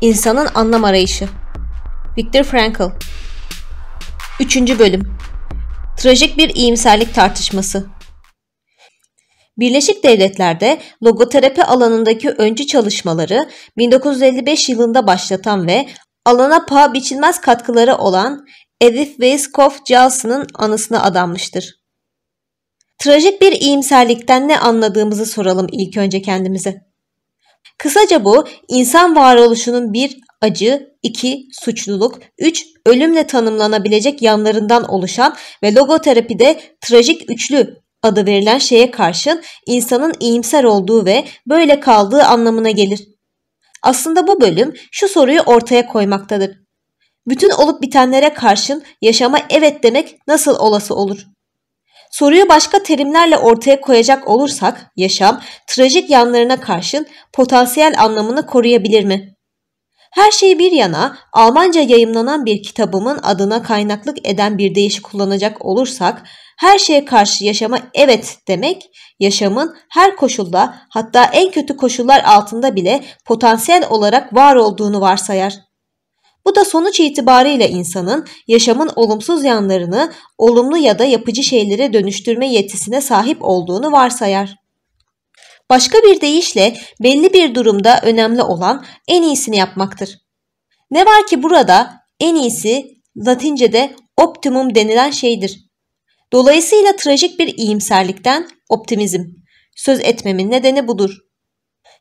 İnsanın anlam arayışı. Viktor Frankl. 3. bölüm. Trajik bir iyimserlik tartışması. Birleşik Devletler'de logoterapi alanındaki öncü çalışmaları 1955 yılında başlatan ve alana paha biçilmez katkıları olan Edith Weisskopf Jalson'ın anısına adanmıştır. Trajik bir iyimserlikten ne anladığımızı soralım ilk önce kendimize. Kısaca bu insan varoluşunun bir acı, iki suçluluk, üç ölümle tanımlanabilecek yanlarından oluşan ve logoterapide trajik üçlü adı verilen şeye karşın insanın iyimser olduğu ve böyle kaldığı anlamına gelir. Aslında bu bölüm şu soruyu ortaya koymaktadır. Bütün olup bitenlere karşın yaşama evet demek nasıl olası olur? Soruyu başka terimlerle ortaya koyacak olursak yaşam trajik yanlarına karşın potansiyel anlamını koruyabilir mi? Her şeyi bir yana Almanca yayımlanan bir kitabımın adına kaynaklık eden bir deyiş kullanacak olursak her şeye karşı yaşama evet demek yaşamın her koşulda hatta en kötü koşullar altında bile potansiyel olarak var olduğunu varsayar. Bu da sonuç itibariyle insanın yaşamın olumsuz yanlarını olumlu ya da yapıcı şeylere dönüştürme yetisine sahip olduğunu varsayar. Başka bir deyişle belli bir durumda önemli olan en iyisini yapmaktır. Ne var ki burada en iyisi Latince'de optimum denilen şeydir. Dolayısıyla trajik bir iyimserlikten optimizm. Söz etmemin nedeni budur.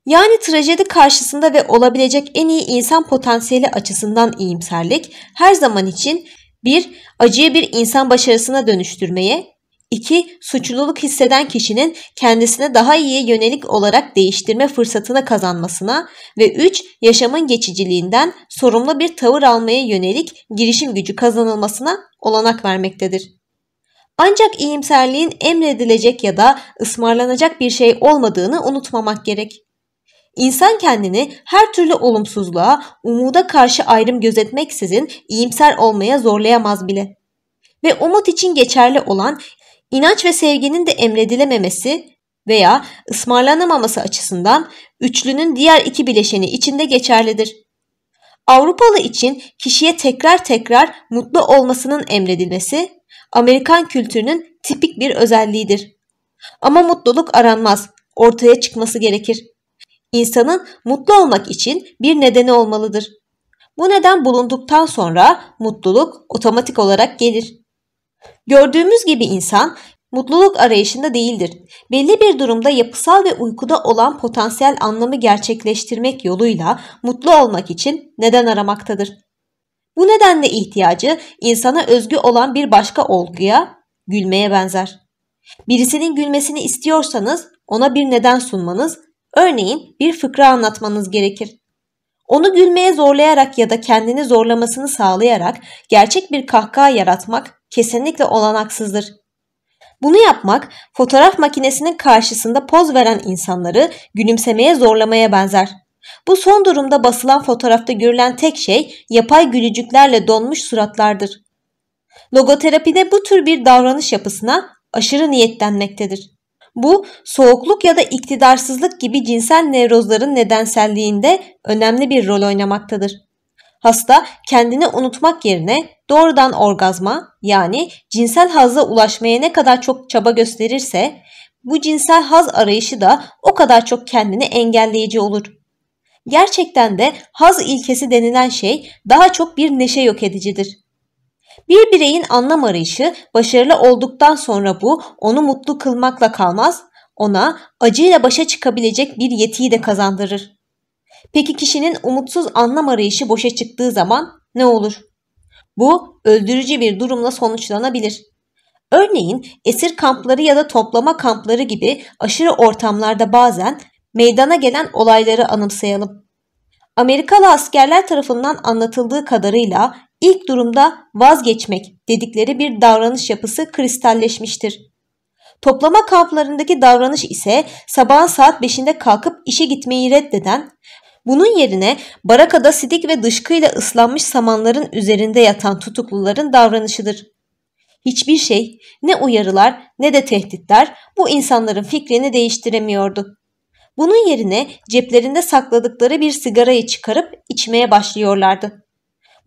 Yani trajedi karşısında ve olabilecek en iyi insan potansiyeli açısından iyimserlik her zaman için bir Acıyı bir insan başarısına dönüştürmeye, 2. Suçluluk hisseden kişinin kendisine daha iyiye yönelik olarak değiştirme fırsatını kazanmasına ve 3. Yaşamın geçiciliğinden sorumlu bir tavır almaya yönelik girişim gücü kazanılmasına olanak vermektedir. Ancak iyimserliğin emredilecek ya da ısmarlanacak bir şey olmadığını unutmamak gerek. İnsan kendini her türlü olumsuzluğa, umuda karşı ayrım gözetmeksizin iyimser olmaya zorlayamaz bile. Ve umut için geçerli olan inanç ve sevginin de emredilememesi veya ısmarlanamaması açısından üçlünün diğer iki bileşeni içinde geçerlidir. Avrupalı için kişiye tekrar tekrar mutlu olmasının emredilmesi Amerikan kültürünün tipik bir özelliğidir. Ama mutluluk aranmaz, ortaya çıkması gerekir. İnsanın mutlu olmak için bir nedeni olmalıdır. Bu neden bulunduktan sonra mutluluk otomatik olarak gelir. Gördüğümüz gibi insan mutluluk arayışında değildir. Belli bir durumda yapısal ve uykuda olan potansiyel anlamı gerçekleştirmek yoluyla mutlu olmak için neden aramaktadır. Bu nedenle ihtiyacı insana özgü olan bir başka olguya, gülmeye benzer. Birisinin gülmesini istiyorsanız ona bir neden sunmanız Örneğin bir fıkra anlatmanız gerekir. Onu gülmeye zorlayarak ya da kendini zorlamasını sağlayarak gerçek bir kahkaha yaratmak kesinlikle olanaksızdır. Bunu yapmak fotoğraf makinesinin karşısında poz veren insanları gülümsemeye zorlamaya benzer. Bu son durumda basılan fotoğrafta görülen tek şey yapay gülücüklerle donmuş suratlardır. Logoterapide bu tür bir davranış yapısına aşırı niyetlenmektedir. Bu soğukluk ya da iktidarsızlık gibi cinsel nevrozların nedenselliğinde önemli bir rol oynamaktadır. Hasta kendini unutmak yerine doğrudan orgazma yani cinsel hazla ulaşmaya ne kadar çok çaba gösterirse bu cinsel haz arayışı da o kadar çok kendini engelleyici olur. Gerçekten de haz ilkesi denilen şey daha çok bir neşe yok edicidir. Bir bireyin anlam arayışı başarılı olduktan sonra bu onu mutlu kılmakla kalmaz, ona acıyla başa çıkabilecek bir yetiyi de kazandırır. Peki kişinin umutsuz anlam arayışı boşa çıktığı zaman ne olur? Bu öldürücü bir durumla sonuçlanabilir. Örneğin esir kampları ya da toplama kampları gibi aşırı ortamlarda bazen meydana gelen olayları anımsayalım. Amerikalı askerler tarafından anlatıldığı kadarıyla ilk durumda vazgeçmek dedikleri bir davranış yapısı kristalleşmiştir. Toplama kamplarındaki davranış ise sabahın saat 5'inde kalkıp işe gitmeyi reddeden, bunun yerine barakada sidik ve dışkıyla ıslanmış samanların üzerinde yatan tutukluların davranışıdır. Hiçbir şey, ne uyarılar ne de tehditler bu insanların fikrini değiştiremiyordu. Bunun yerine ceplerinde sakladıkları bir sigarayı çıkarıp içmeye başlıyorlardı.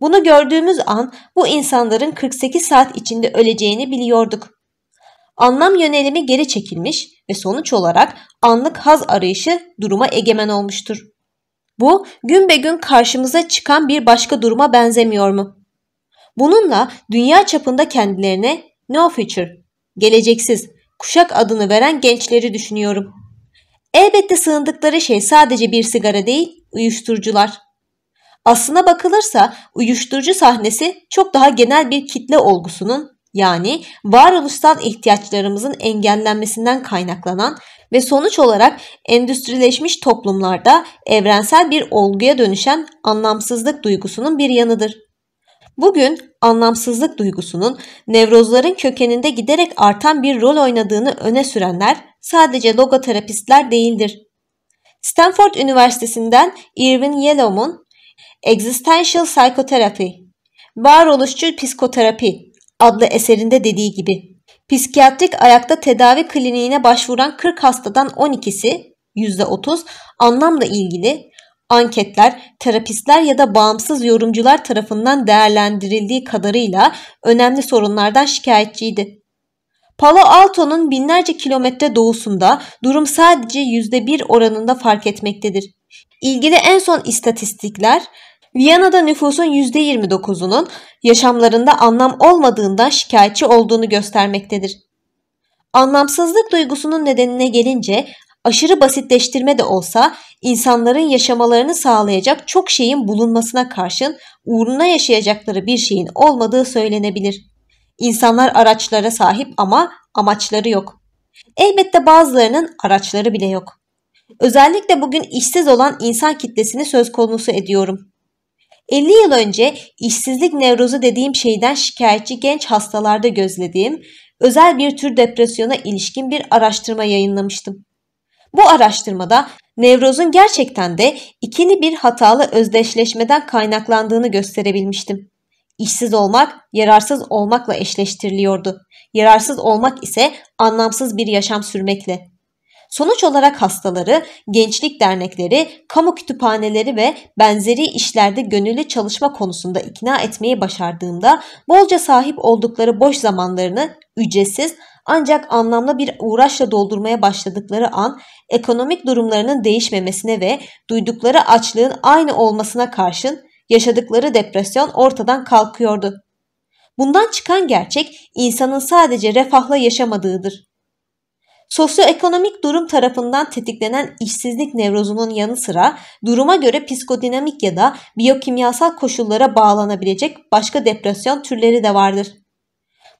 Bunu gördüğümüz an bu insanların 48 saat içinde öleceğini biliyorduk. Anlam yönelimi geri çekilmiş ve sonuç olarak anlık haz arayışı duruma egemen olmuştur. Bu gün be gün karşımıza çıkan bir başka duruma benzemiyor mu? Bununla dünya çapında kendilerine no future, geleceksiz, kuşak adını veren gençleri düşünüyorum. Elbette sığındıkları şey sadece bir sigara değil, uyuşturucular. Aslına bakılırsa uyuşturucu sahnesi çok daha genel bir kitle olgusunun yani varoluştan ihtiyaçlarımızın engellenmesinden kaynaklanan ve sonuç olarak endüstrileşmiş toplumlarda evrensel bir olguya dönüşen anlamsızlık duygusunun bir yanıdır. Bugün anlamsızlık duygusunun nevrozların kökeninde giderek artan bir rol oynadığını öne sürenler sadece logoterapistler değildir. Stanford Üniversitesi'nden Irvin Yalom'un Existential Psychotherapy, Varoluşçu Psikoterapi adlı eserinde dediği gibi psikiyatrik ayakta tedavi kliniğine başvuran 40 hastadan 12'si %30 anlamla ilgili Anketler terapistler ya da bağımsız yorumcular tarafından değerlendirildiği kadarıyla önemli sorunlardan şikayetçiydi. Palo Alto'nun binlerce kilometre doğusunda durum sadece %1 oranında fark etmektedir. İlgili en son istatistikler Viyana'da nüfusun %29'unun yaşamlarında anlam olmadığından şikayetçi olduğunu göstermektedir. Anlamsızlık duygusunun nedenine gelince aşırı basitleştirme de olsa insanların yaşamalarını sağlayacak çok şeyin bulunmasına karşın uğruna yaşayacakları bir şeyin olmadığı söylenebilir. İnsanlar araçlara sahip ama amaçları yok. Elbette bazılarının araçları bile yok. Özellikle bugün işsiz olan insan kitlesini söz konusu ediyorum. 50 yıl önce işsizlik nevrozu dediğim şeyden şikayetçi genç hastalarda gözlediğim özel bir tür depresyona ilişkin bir araştırma yayınlamıştım. Bu araştırmada Nevroz'un gerçekten de ikini bir hatalı özdeşleşmeden kaynaklandığını gösterebilmiştim. İşsiz olmak, yararsız olmakla eşleştiriliyordu. Yararsız olmak ise anlamsız bir yaşam sürmekle. Sonuç olarak hastaları, gençlik dernekleri, kamu kütüphaneleri ve benzeri işlerde gönüllü çalışma konusunda ikna etmeyi başardığımda bolca sahip oldukları boş zamanlarını ücretsiz ancak anlamlı bir uğraşla doldurmaya başladıkları an ekonomik durumlarının değişmemesine ve duydukları açlığın aynı olmasına karşın yaşadıkları depresyon ortadan kalkıyordu. Bundan çıkan gerçek insanın sadece refahla yaşamadığıdır. Sosyoekonomik durum tarafından tetiklenen işsizlik nevrozunun yanı sıra duruma göre psikodinamik ya da biyokimyasal koşullara bağlanabilecek başka depresyon türleri de vardır.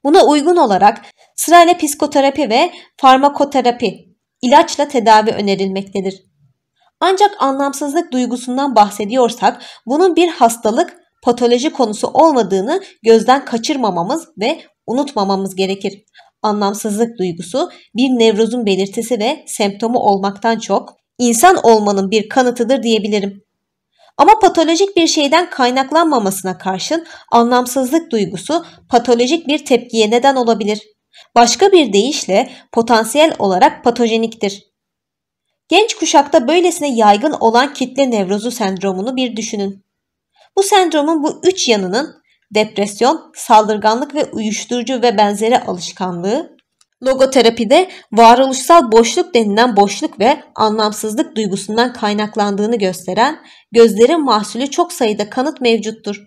Buna uygun olarak sırayla psikoterapi ve farmakoterapi ilaçla tedavi önerilmektedir. Ancak anlamsızlık duygusundan bahsediyorsak bunun bir hastalık, patoloji konusu olmadığını gözden kaçırmamamız ve unutmamamız gerekir. Anlamsızlık duygusu bir nevrozun belirtisi ve semptomu olmaktan çok insan olmanın bir kanıtıdır diyebilirim. Ama patolojik bir şeyden kaynaklanmamasına karşın anlamsızlık duygusu patolojik bir tepkiye neden olabilir. Başka bir deyişle potansiyel olarak patojeniktir. Genç kuşakta böylesine yaygın olan kitle nevrozu sendromunu bir düşünün. Bu sendromun bu üç yanının depresyon, saldırganlık ve uyuşturucu ve benzeri alışkanlığı Logoterapide varoluşsal boşluk denilen boşluk ve anlamsızlık duygusundan kaynaklandığını gösteren gözlerin mahsulü çok sayıda kanıt mevcuttur.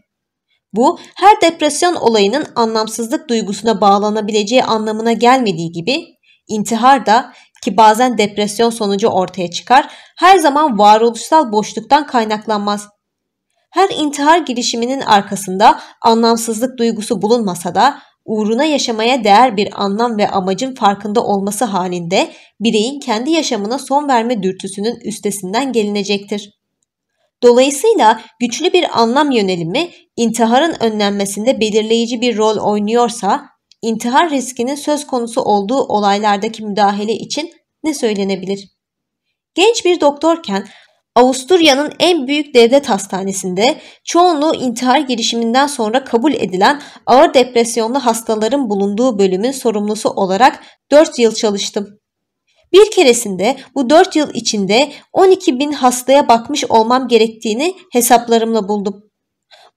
Bu her depresyon olayının anlamsızlık duygusuna bağlanabileceği anlamına gelmediği gibi intihar da ki bazen depresyon sonucu ortaya çıkar her zaman varoluşsal boşluktan kaynaklanmaz. Her intihar girişiminin arkasında anlamsızlık duygusu bulunmasa da uğruna yaşamaya değer bir anlam ve amacın farkında olması halinde bireyin kendi yaşamına son verme dürtüsünün üstesinden gelinecektir. Dolayısıyla güçlü bir anlam yönelimi intiharın önlenmesinde belirleyici bir rol oynuyorsa, intihar riskinin söz konusu olduğu olaylardaki müdahale için ne söylenebilir? Genç bir doktorken Avusturya'nın en büyük devlet hastanesinde çoğunluğu intihar girişiminden sonra kabul edilen ağır depresyonlu hastaların bulunduğu bölümün sorumlusu olarak 4 yıl çalıştım. Bir keresinde bu 4 yıl içinde 12 bin hastaya bakmış olmam gerektiğini hesaplarımla buldum.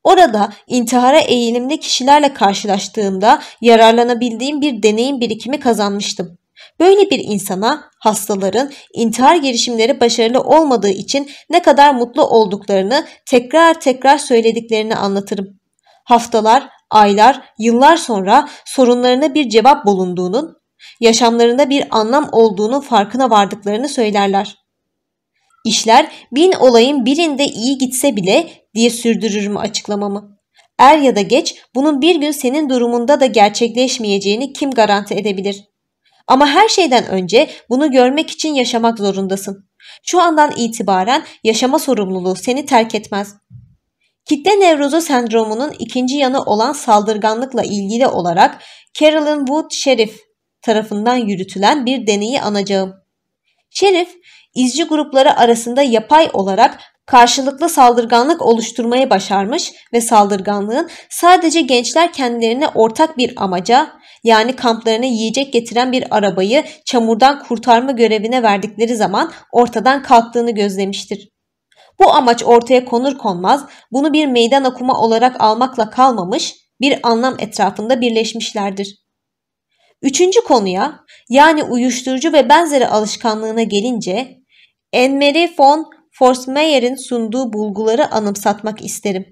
Orada intihara eğilimli kişilerle karşılaştığımda yararlanabildiğim bir deneyim birikimi kazanmıştım. Böyle bir insana hastaların intihar girişimleri başarılı olmadığı için ne kadar mutlu olduklarını tekrar tekrar söylediklerini anlatırım. Haftalar, aylar, yıllar sonra sorunlarına bir cevap bulunduğunun, yaşamlarında bir anlam olduğunun farkına vardıklarını söylerler. İşler bin olayın birinde iyi gitse bile diye sürdürürüm açıklamamı. Er ya da geç bunun bir gün senin durumunda da gerçekleşmeyeceğini kim garanti edebilir? Ama her şeyden önce bunu görmek için yaşamak zorundasın. Şu andan itibaren yaşama sorumluluğu seni terk etmez. Kitle nevrozu sendromunun ikinci yanı olan saldırganlıkla ilgili olarak Carolyn Wood Sheriff tarafından yürütülen bir deneyi anacağım. Şerif, izci grupları arasında yapay olarak karşılıklı saldırganlık oluşturmayı başarmış ve saldırganlığın sadece gençler kendilerine ortak bir amaca yani kamplarına yiyecek getiren bir arabayı çamurdan kurtarma görevine verdikleri zaman ortadan kalktığını gözlemiştir. Bu amaç ortaya konur konmaz bunu bir meydan okuma olarak almakla kalmamış bir anlam etrafında birleşmişlerdir. Üçüncü konuya yani uyuşturucu ve benzeri alışkanlığına gelince Enmeri von Forstmeyer'in sunduğu bulguları anımsatmak isterim.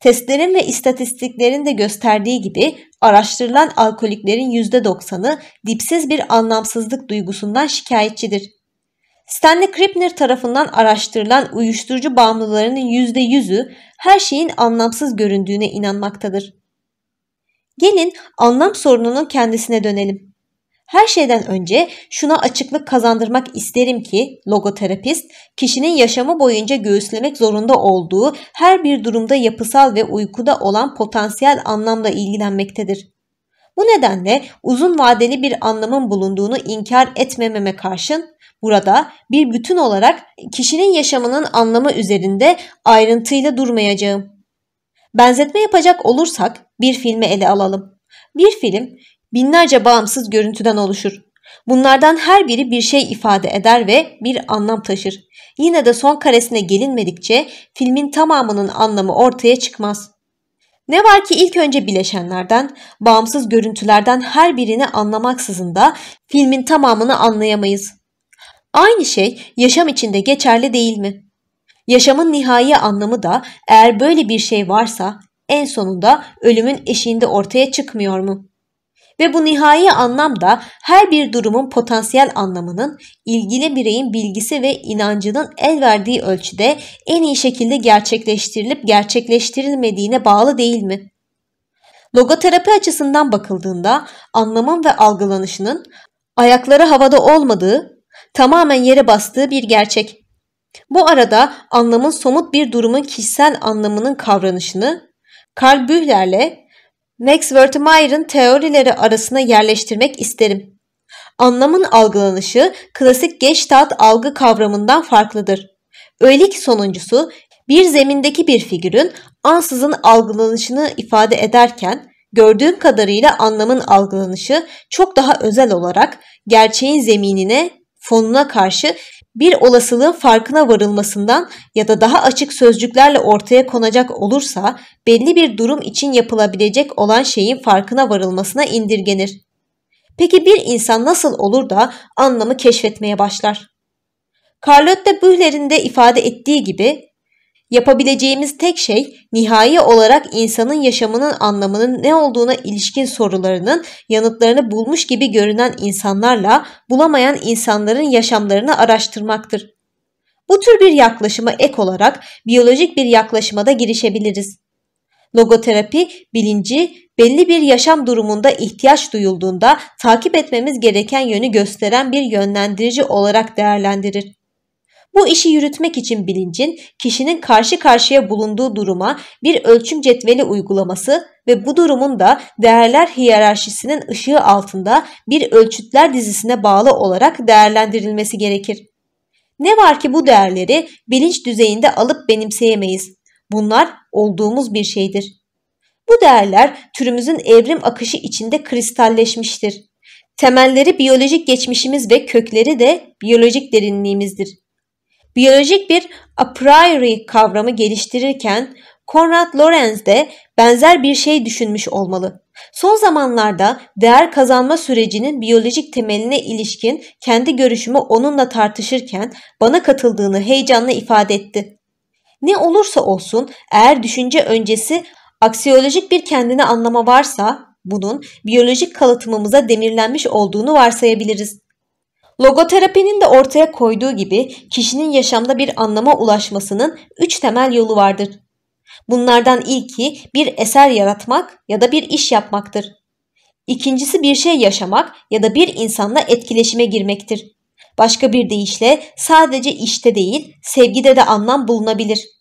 Testlerin ve istatistiklerin de gösterdiği gibi araştırılan alkoliklerin %90'ı dipsiz bir anlamsızlık duygusundan şikayetçidir. Stanley Krippner tarafından araştırılan uyuşturucu bağımlılarının %100'ü her şeyin anlamsız göründüğüne inanmaktadır. Gelin anlam sorununun kendisine dönelim. Her şeyden önce şuna açıklık kazandırmak isterim ki logoterapist kişinin yaşamı boyunca göğüslemek zorunda olduğu her bir durumda yapısal ve uykuda olan potansiyel anlamla ilgilenmektedir. Bu nedenle uzun vadeli bir anlamın bulunduğunu inkar etmememe karşın burada bir bütün olarak kişinin yaşamının anlamı üzerinde ayrıntıyla durmayacağım. Benzetme yapacak olursak bir filmi ele alalım. Bir film binlerce bağımsız görüntüden oluşur. Bunlardan her biri bir şey ifade eder ve bir anlam taşır. Yine de son karesine gelinmedikçe filmin tamamının anlamı ortaya çıkmaz. Ne var ki ilk önce bileşenlerden, bağımsız görüntülerden her birini anlamaksızın da filmin tamamını anlayamayız. Aynı şey yaşam içinde geçerli değil mi? Yaşamın nihai anlamı da eğer böyle bir şey varsa en sonunda ölümün eşiğinde ortaya çıkmıyor mu?'' Ve bu nihai anlamda her bir durumun potansiyel anlamının ilgili bireyin bilgisi ve inancının el verdiği ölçüde en iyi şekilde gerçekleştirilip gerçekleştirilmediğine bağlı değil mi? Logoterapi açısından bakıldığında anlamın ve algılanışının ayakları havada olmadığı, tamamen yere bastığı bir gerçek. Bu arada anlamın somut bir durumun kişisel anlamının kavranışını Karl Bühler'le Max Wertheim'in teorileri arasına yerleştirmek isterim. Anlamın algılanışı klasik Gestalt algı kavramından farklıdır. Öyle ki sonuncusu bir zemindeki bir figürün ansızın algılanışını ifade ederken gördüğüm kadarıyla anlamın algılanışı çok daha özel olarak gerçeğin zeminine, fonuna karşı bir olasılığın farkına varılmasından ya da daha açık sözcüklerle ortaya konacak olursa belli bir durum için yapılabilecek olan şeyin farkına varılmasına indirgenir. Peki bir insan nasıl olur da anlamı keşfetmeye başlar? Carlotta Bühler'in de ifade ettiği gibi Yapabileceğimiz tek şey nihai olarak insanın yaşamının anlamının ne olduğuna ilişkin sorularının yanıtlarını bulmuş gibi görünen insanlarla bulamayan insanların yaşamlarını araştırmaktır. Bu tür bir yaklaşıma ek olarak biyolojik bir yaklaşıma da girişebiliriz. Logoterapi bilinci belli bir yaşam durumunda ihtiyaç duyulduğunda takip etmemiz gereken yönü gösteren bir yönlendirici olarak değerlendirir. Bu işi yürütmek için bilincin kişinin karşı karşıya bulunduğu duruma bir ölçüm cetveli uygulaması ve bu durumun da değerler hiyerarşisinin ışığı altında bir ölçütler dizisine bağlı olarak değerlendirilmesi gerekir. Ne var ki bu değerleri bilinç düzeyinde alıp benimseyemeyiz. Bunlar olduğumuz bir şeydir. Bu değerler türümüzün evrim akışı içinde kristalleşmiştir. Temelleri biyolojik geçmişimiz ve kökleri de biyolojik derinliğimizdir biyolojik bir a priori kavramı geliştirirken Konrad Lorenz de benzer bir şey düşünmüş olmalı. Son zamanlarda değer kazanma sürecinin biyolojik temeline ilişkin kendi görüşümü onunla tartışırken bana katıldığını heyecanla ifade etti. Ne olursa olsun eğer düşünce öncesi aksiyolojik bir kendini anlama varsa bunun biyolojik kalıtımımıza demirlenmiş olduğunu varsayabiliriz. Logoterapinin de ortaya koyduğu gibi kişinin yaşamda bir anlama ulaşmasının üç temel yolu vardır. Bunlardan ilki bir eser yaratmak ya da bir iş yapmaktır. İkincisi bir şey yaşamak ya da bir insanla etkileşime girmektir. Başka bir deyişle sadece işte değil, sevgide de anlam bulunabilir.''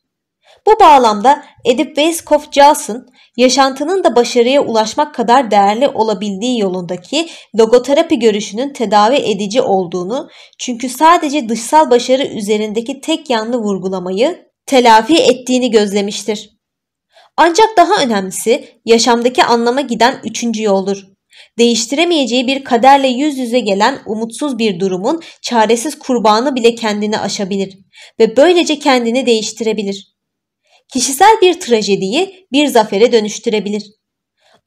Bu bağlamda Edip Weisskopf Jaws'ın yaşantının da başarıya ulaşmak kadar değerli olabildiği yolundaki logoterapi görüşünün tedavi edici olduğunu çünkü sadece dışsal başarı üzerindeki tek yanlı vurgulamayı telafi ettiğini gözlemiştir. Ancak daha önemlisi yaşamdaki anlama giden üçüncü yoldur. Değiştiremeyeceği bir kaderle yüz yüze gelen umutsuz bir durumun çaresiz kurbanı bile kendini aşabilir ve böylece kendini değiştirebilir kişisel bir trajediyi bir zafere dönüştürebilir.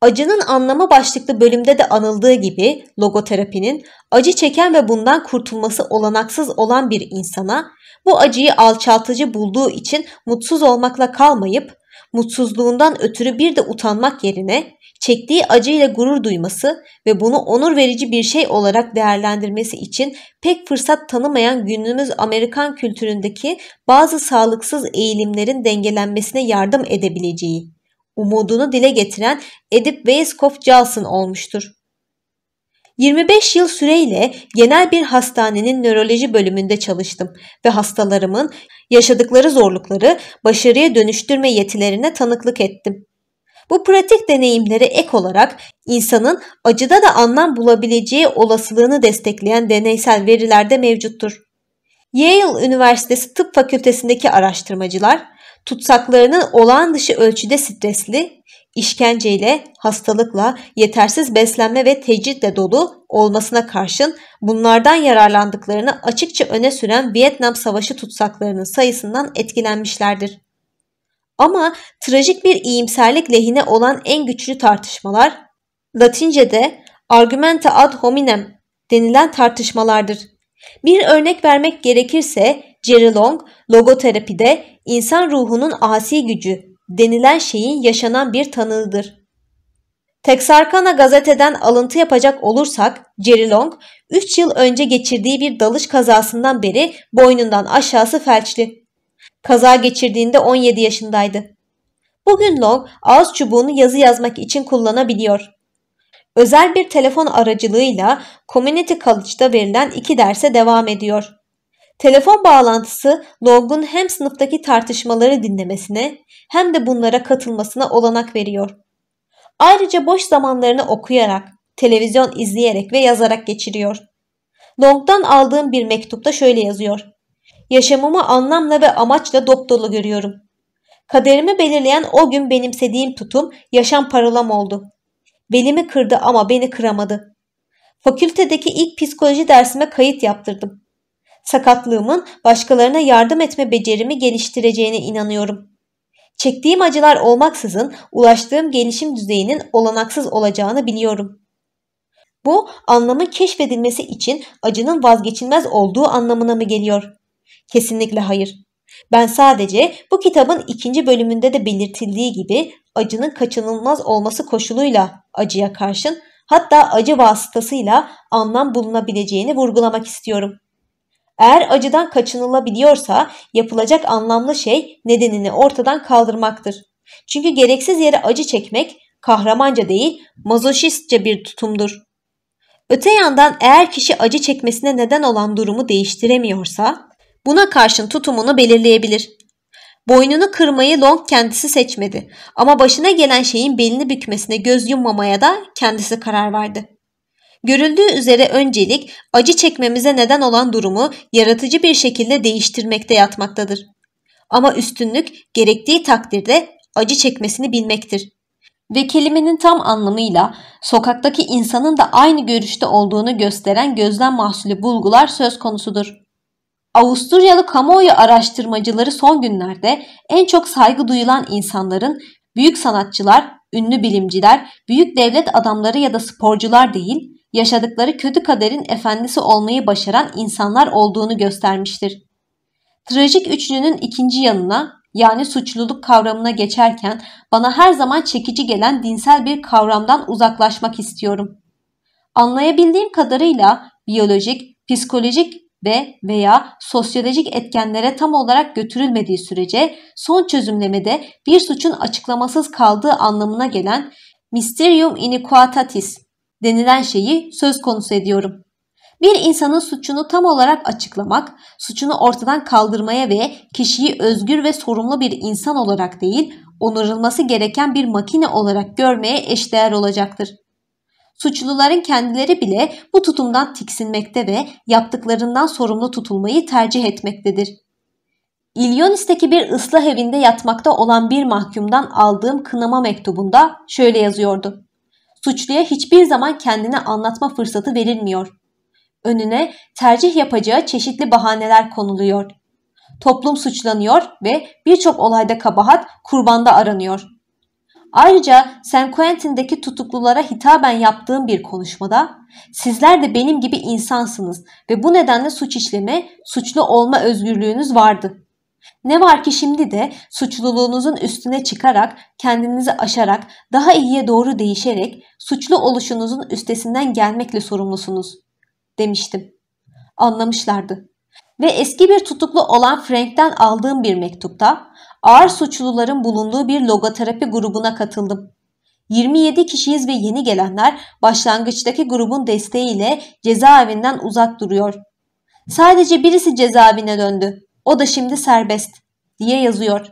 Acının anlamı başlıklı bölümde de anıldığı gibi logoterapinin acı çeken ve bundan kurtulması olanaksız olan bir insana bu acıyı alçaltıcı bulduğu için mutsuz olmakla kalmayıp mutsuzluğundan ötürü bir de utanmak yerine çektiği acıyla gurur duyması ve bunu onur verici bir şey olarak değerlendirmesi için pek fırsat tanımayan günümüz Amerikan kültüründeki bazı sağlıksız eğilimlerin dengelenmesine yardım edebileceği umudunu dile getiren Edip Weisskopf Johnson olmuştur. 25 yıl süreyle genel bir hastanenin nöroloji bölümünde çalıştım ve hastalarımın yaşadıkları zorlukları başarıya dönüştürme yetilerine tanıklık ettim. Bu pratik deneyimlere ek olarak insanın acıda da anlam bulabileceği olasılığını destekleyen deneysel veriler de mevcuttur. Yale Üniversitesi Tıp Fakültesindeki araştırmacılar tutsaklarının olağan dışı ölçüde stresli işkenceyle, hastalıkla, yetersiz beslenme ve tecritle dolu olmasına karşın bunlardan yararlandıklarını açıkça öne süren Vietnam Savaşı tutsaklarının sayısından etkilenmişlerdir. Ama trajik bir iyimserlik lehine olan en güçlü tartışmalar Latince'de argumenta ad hominem denilen tartışmalardır. Bir örnek vermek gerekirse Jerry Long logoterapide insan ruhunun asi gücü denilen şeyin yaşanan bir tanığıdır. Texarkana gazeteden alıntı yapacak olursak Jerry Long 3 yıl önce geçirdiği bir dalış kazasından beri boynundan aşağısı felçli. Kaza geçirdiğinde 17 yaşındaydı. Bugün Long ağız çubuğunu yazı yazmak için kullanabiliyor. Özel bir telefon aracılığıyla Community College'da verilen iki derse devam ediyor. Telefon bağlantısı Longun hem sınıftaki tartışmaları dinlemesine hem de bunlara katılmasına olanak veriyor. Ayrıca boş zamanlarını okuyarak, televizyon izleyerek ve yazarak geçiriyor. Long'dan aldığım bir mektupta şöyle yazıyor. Yaşamımı anlamla ve amaçla dopdolu görüyorum. Kaderimi belirleyen o gün benimsediğim tutum yaşam parolam oldu. Belimi kırdı ama beni kıramadı. Fakültedeki ilk psikoloji dersime kayıt yaptırdım sakatlığımın başkalarına yardım etme becerimi geliştireceğine inanıyorum. Çektiğim acılar olmaksızın ulaştığım gelişim düzeyinin olanaksız olacağını biliyorum. Bu anlamın keşfedilmesi için acının vazgeçilmez olduğu anlamına mı geliyor? Kesinlikle hayır. Ben sadece bu kitabın ikinci bölümünde de belirtildiği gibi acının kaçınılmaz olması koşuluyla acıya karşın hatta acı vasıtasıyla anlam bulunabileceğini vurgulamak istiyorum. Eğer acıdan kaçınılabiliyorsa yapılacak anlamlı şey nedenini ortadan kaldırmaktır. Çünkü gereksiz yere acı çekmek kahramanca değil mazoşistçe bir tutumdur. Öte yandan eğer kişi acı çekmesine neden olan durumu değiştiremiyorsa buna karşın tutumunu belirleyebilir. Boynunu kırmayı Long kendisi seçmedi ama başına gelen şeyin belini bükmesine göz yummamaya da kendisi karar verdi. Görüldüğü üzere öncelik acı çekmemize neden olan durumu yaratıcı bir şekilde değiştirmekte yatmaktadır. Ama üstünlük gerektiği takdirde acı çekmesini bilmektir. Ve kelimenin tam anlamıyla sokaktaki insanın da aynı görüşte olduğunu gösteren gözlem mahsulü bulgular söz konusudur. Avusturyalı kamuoyu araştırmacıları son günlerde en çok saygı duyulan insanların büyük sanatçılar, ünlü bilimciler, büyük devlet adamları ya da sporcular değil, yaşadıkları kötü kaderin efendisi olmayı başaran insanlar olduğunu göstermiştir. Trajik üçlünün ikinci yanına yani suçluluk kavramına geçerken bana her zaman çekici gelen dinsel bir kavramdan uzaklaşmak istiyorum. Anlayabildiğim kadarıyla biyolojik, psikolojik ve veya sosyolojik etkenlere tam olarak götürülmediği sürece son çözümlemede bir suçun açıklamasız kaldığı anlamına gelen mysterium iniquitatis denilen şeyi söz konusu ediyorum. Bir insanın suçunu tam olarak açıklamak, suçunu ortadan kaldırmaya ve kişiyi özgür ve sorumlu bir insan olarak değil, onarılması gereken bir makine olarak görmeye eşdeğer olacaktır. Suçluların kendileri bile bu tutumdan tiksinmekte ve yaptıklarından sorumlu tutulmayı tercih etmektedir. İlyonis'teki bir ıslah evinde yatmakta olan bir mahkumdan aldığım kınama mektubunda şöyle yazıyordu suçluya hiçbir zaman kendini anlatma fırsatı verilmiyor. Önüne tercih yapacağı çeşitli bahaneler konuluyor. Toplum suçlanıyor ve birçok olayda kabahat kurbanda aranıyor. Ayrıca San Quentin'deki tutuklulara hitaben yaptığım bir konuşmada sizler de benim gibi insansınız ve bu nedenle suç işleme, suçlu olma özgürlüğünüz vardı. Ne var ki şimdi de suçluluğunuzun üstüne çıkarak, kendinizi aşarak, daha iyiye doğru değişerek, suçlu oluşunuzun üstesinden gelmekle sorumlusunuz, demiştim. Anlamışlardı. Ve eski bir tutuklu olan Frank'ten aldığım bir mektupta ağır suçluların bulunduğu bir logoterapi grubuna katıldım. 27 kişiyiz ve yeni gelenler başlangıçtaki grubun desteğiyle cezaevinden uzak duruyor. Sadece birisi cezaevine döndü. O da şimdi serbest diye yazıyor.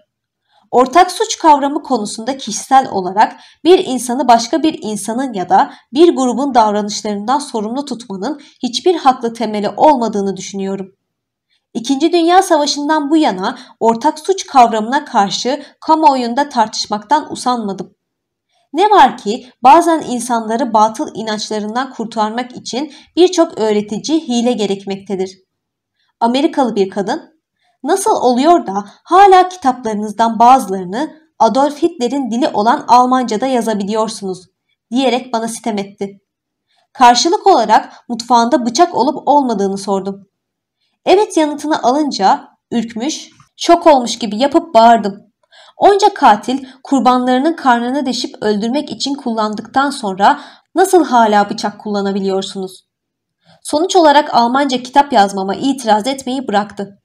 Ortak suç kavramı konusunda kişisel olarak bir insanı başka bir insanın ya da bir grubun davranışlarından sorumlu tutmanın hiçbir haklı temeli olmadığını düşünüyorum. İkinci Dünya Savaşı'ndan bu yana ortak suç kavramına karşı kamuoyunda tartışmaktan usanmadım. Ne var ki bazen insanları batıl inançlarından kurtarmak için birçok öğretici hile gerekmektedir. Amerikalı bir kadın Nasıl oluyor da hala kitaplarınızdan bazılarını Adolf Hitler'in dili olan Almanca'da yazabiliyorsunuz diyerek bana sitem etti. Karşılık olarak mutfağında bıçak olup olmadığını sordum. Evet yanıtını alınca ürkmüş, şok olmuş gibi yapıp bağırdım. Onca katil kurbanlarının karnını deşip öldürmek için kullandıktan sonra nasıl hala bıçak kullanabiliyorsunuz? Sonuç olarak Almanca kitap yazmama itiraz etmeyi bıraktı.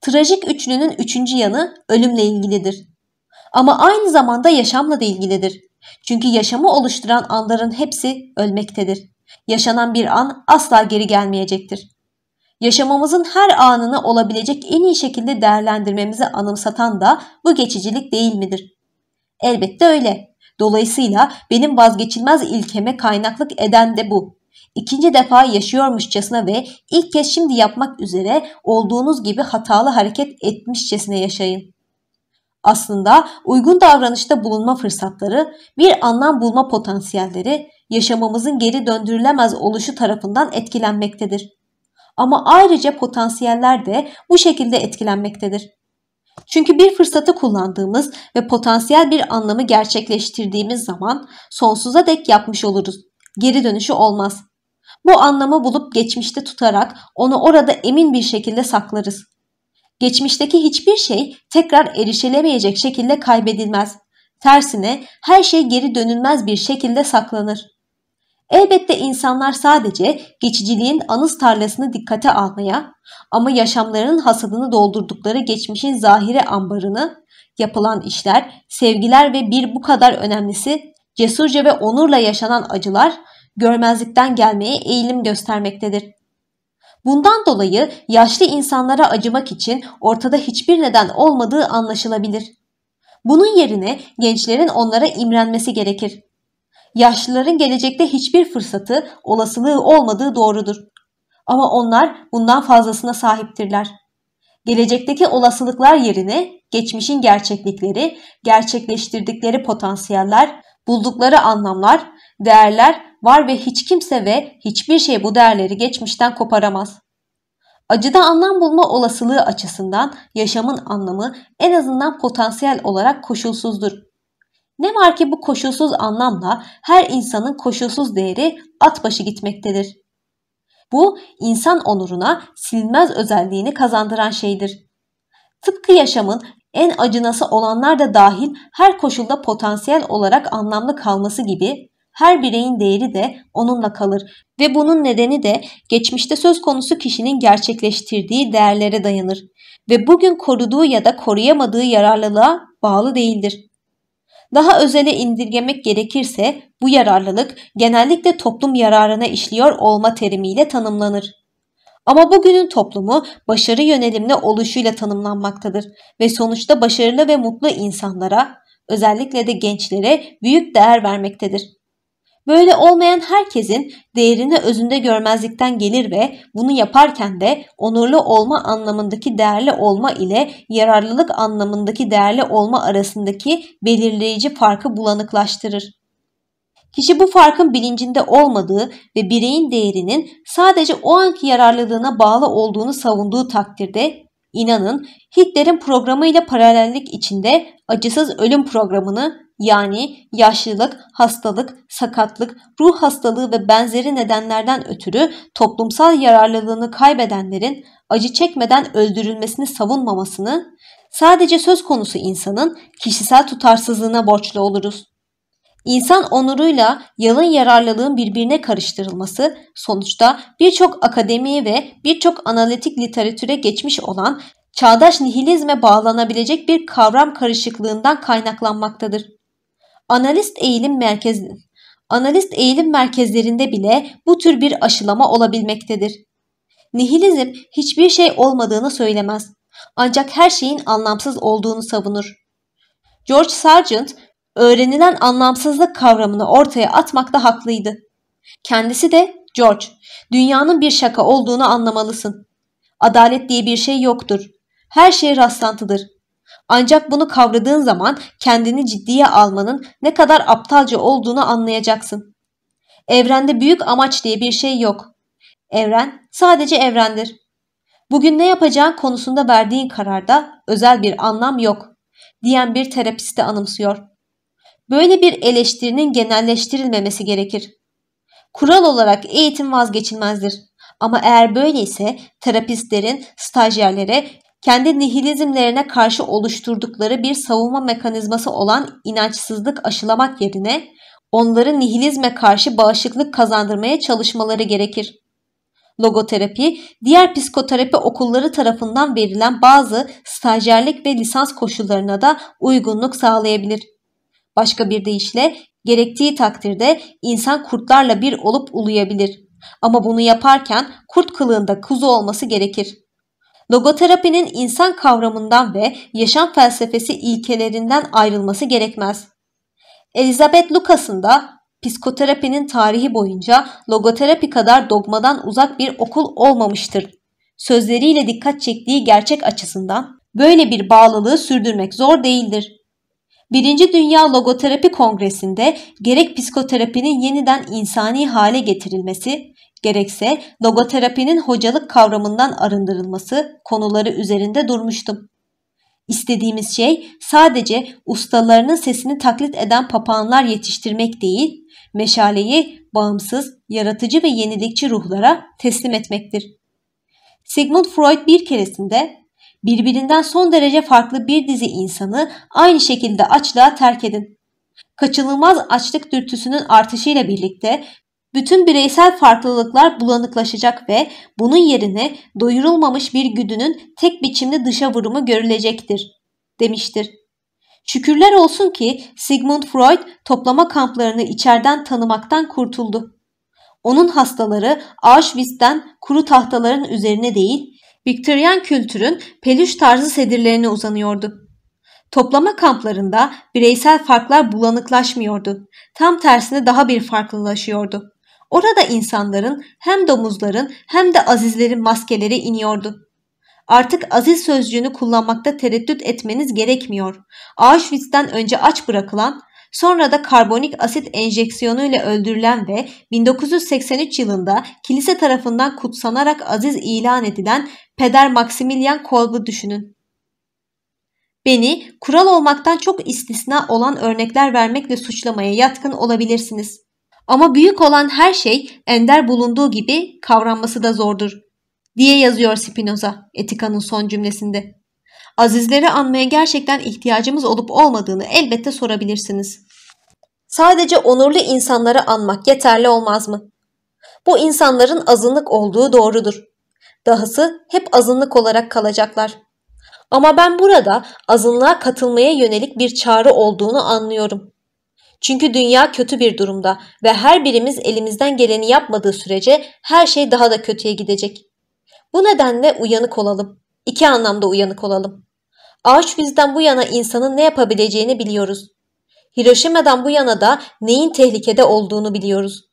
Trajik üçlünün üçüncü yanı ölümle ilgilidir. Ama aynı zamanda yaşamla da ilgilidir. Çünkü yaşamı oluşturan anların hepsi ölmektedir. Yaşanan bir an asla geri gelmeyecektir. Yaşamamızın her anını olabilecek en iyi şekilde değerlendirmemizi anımsatan da bu geçicilik değil midir? Elbette öyle. Dolayısıyla benim vazgeçilmez ilkeme kaynaklık eden de bu. İkinci defa yaşıyormuşçasına ve ilk kez şimdi yapmak üzere olduğunuz gibi hatalı hareket etmişçesine yaşayın. Aslında uygun davranışta bulunma fırsatları, bir anlam bulma potansiyelleri yaşamamızın geri döndürülemez oluşu tarafından etkilenmektedir. Ama ayrıca potansiyeller de bu şekilde etkilenmektedir. Çünkü bir fırsatı kullandığımız ve potansiyel bir anlamı gerçekleştirdiğimiz zaman sonsuza dek yapmış oluruz. Geri dönüşü olmaz. Bu anlamı bulup geçmişte tutarak onu orada emin bir şekilde saklarız. Geçmişteki hiçbir şey tekrar erişilemeyecek şekilde kaybedilmez. Tersine her şey geri dönülmez bir şekilde saklanır. Elbette insanlar sadece geçiciliğin anız tarlasını dikkate almaya ama yaşamlarının hasadını doldurdukları geçmişin zahire ambarını, yapılan işler, sevgiler ve bir bu kadar önemlisi cesurca ve onurla yaşanan acılar görmezlikten gelmeye eğilim göstermektedir. Bundan dolayı yaşlı insanlara acımak için ortada hiçbir neden olmadığı anlaşılabilir. Bunun yerine gençlerin onlara imrenmesi gerekir. Yaşlıların gelecekte hiçbir fırsatı, olasılığı olmadığı doğrudur. Ama onlar bundan fazlasına sahiptirler. Gelecekteki olasılıklar yerine geçmişin gerçeklikleri, gerçekleştirdikleri potansiyeller, buldukları anlamlar, değerler var ve hiç kimse ve hiçbir şey bu değerleri geçmişten koparamaz. Acıda anlam bulma olasılığı açısından yaşamın anlamı en azından potansiyel olarak koşulsuzdur. Ne var ki bu koşulsuz anlamla her insanın koşulsuz değeri at başı gitmektedir. Bu insan onuruna silinmez özelliğini kazandıran şeydir. Tıpkı yaşamın en acınası olanlar da dahil her koşulda potansiyel olarak anlamlı kalması gibi her bireyin değeri de onunla kalır ve bunun nedeni de geçmişte söz konusu kişinin gerçekleştirdiği değerlere dayanır ve bugün koruduğu ya da koruyamadığı yararlılığa bağlı değildir. Daha özele indirgemek gerekirse bu yararlılık genellikle toplum yararına işliyor olma terimiyle tanımlanır. Ama bugünün toplumu başarı yönelimli oluşuyla tanımlanmaktadır ve sonuçta başarılı ve mutlu insanlara, özellikle de gençlere büyük değer vermektedir. Böyle olmayan herkesin değerini özünde görmezlikten gelir ve bunu yaparken de onurlu olma anlamındaki değerli olma ile yararlılık anlamındaki değerli olma arasındaki belirleyici farkı bulanıklaştırır. Kişi bu farkın bilincinde olmadığı ve bireyin değerinin sadece o anki yararlılığına bağlı olduğunu savunduğu takdirde inanın Hitler'in programıyla paralellik içinde acısız ölüm programını yani yaşlılık, hastalık, sakatlık, ruh hastalığı ve benzeri nedenlerden ötürü toplumsal yararlılığını kaybedenlerin acı çekmeden öldürülmesini savunmamasını sadece söz konusu insanın kişisel tutarsızlığına borçlu oluruz. İnsan onuruyla yalın yararlılığın birbirine karıştırılması sonuçta birçok akademi ve birçok analitik literatüre geçmiş olan çağdaş nihilizme bağlanabilecek bir kavram karışıklığından kaynaklanmaktadır. Analist eğilim merkez analist eğilim merkezlerinde bile bu tür bir aşılama olabilmektedir. Nihilizm hiçbir şey olmadığını söylemez. Ancak her şeyin anlamsız olduğunu savunur. George Sargent öğrenilen anlamsızlık kavramını ortaya atmakta haklıydı. Kendisi de George, dünyanın bir şaka olduğunu anlamalısın. Adalet diye bir şey yoktur. Her şey rastlantıdır. Ancak bunu kavradığın zaman kendini ciddiye almanın ne kadar aptalca olduğunu anlayacaksın. Evrende büyük amaç diye bir şey yok. Evren sadece evrendir. Bugün ne yapacağın konusunda verdiğin kararda özel bir anlam yok diyen bir terapisti anımsıyor. Böyle bir eleştirinin genelleştirilmemesi gerekir. Kural olarak eğitim vazgeçilmezdir. Ama eğer böyleyse terapistlerin stajyerlere kendi nihilizmlerine karşı oluşturdukları bir savunma mekanizması olan inançsızlık aşılamak yerine onları nihilizme karşı bağışıklık kazandırmaya çalışmaları gerekir. Logoterapi, diğer psikoterapi okulları tarafından verilen bazı stajyerlik ve lisans koşullarına da uygunluk sağlayabilir. Başka bir deyişle gerektiği takdirde insan kurtlarla bir olup uluyabilir. Ama bunu yaparken kurt kılığında kuzu olması gerekir logoterapinin insan kavramından ve yaşam felsefesi ilkelerinden ayrılması gerekmez. Elizabeth Lucas'ın da psikoterapinin tarihi boyunca logoterapi kadar dogmadan uzak bir okul olmamıştır. Sözleriyle dikkat çektiği gerçek açısından böyle bir bağlılığı sürdürmek zor değildir. Birinci Dünya Logoterapi Kongresi'nde gerek psikoterapinin yeniden insani hale getirilmesi, gerekse logoterapinin hocalık kavramından arındırılması konuları üzerinde durmuştum. İstediğimiz şey sadece ustalarının sesini taklit eden papağanlar yetiştirmek değil, meşaleyi bağımsız, yaratıcı ve yenilikçi ruhlara teslim etmektir. Sigmund Freud bir keresinde birbirinden son derece farklı bir dizi insanı aynı şekilde açlığa terk edin. Kaçınılmaz açlık dürtüsünün artışıyla birlikte bütün bireysel farklılıklar bulanıklaşacak ve bunun yerine doyurulmamış bir güdünün tek biçimli dışa vurumu görülecektir, demiştir. Şükürler olsun ki Sigmund Freud toplama kamplarını içerden tanımaktan kurtuldu. Onun hastaları Auschwitz'ten kuru tahtaların üzerine değil, Viktoryen kültürün peluş tarzı sedirlerine uzanıyordu. Toplama kamplarında bireysel farklar bulanıklaşmıyordu. Tam tersine daha bir farklılaşıyordu. Orada insanların hem domuzların hem de azizlerin maskeleri iniyordu. Artık aziz sözcüğünü kullanmakta tereddüt etmeniz gerekmiyor. Auschwitz'ten önce aç bırakılan, sonra da karbonik asit enjeksiyonuyla öldürülen ve 1983 yılında kilise tarafından kutsanarak aziz ilan edilen Peder Maximilian Kolb'u düşünün. Beni kural olmaktan çok istisna olan örnekler vermekle suçlamaya yatkın olabilirsiniz. Ama büyük olan her şey ender bulunduğu gibi kavranması da zordur diye yazıyor Spinoza Etika'nın son cümlesinde. Azizleri anmaya gerçekten ihtiyacımız olup olmadığını elbette sorabilirsiniz. Sadece onurlu insanları anmak yeterli olmaz mı? Bu insanların azınlık olduğu doğrudur. Dahası hep azınlık olarak kalacaklar. Ama ben burada azınlığa katılmaya yönelik bir çağrı olduğunu anlıyorum. Çünkü dünya kötü bir durumda ve her birimiz elimizden geleni yapmadığı sürece her şey daha da kötüye gidecek. Bu nedenle uyanık olalım. İki anlamda uyanık olalım. Ağaç bizden bu yana insanın ne yapabileceğini biliyoruz. Hiroşima'dan bu yana da neyin tehlikede olduğunu biliyoruz.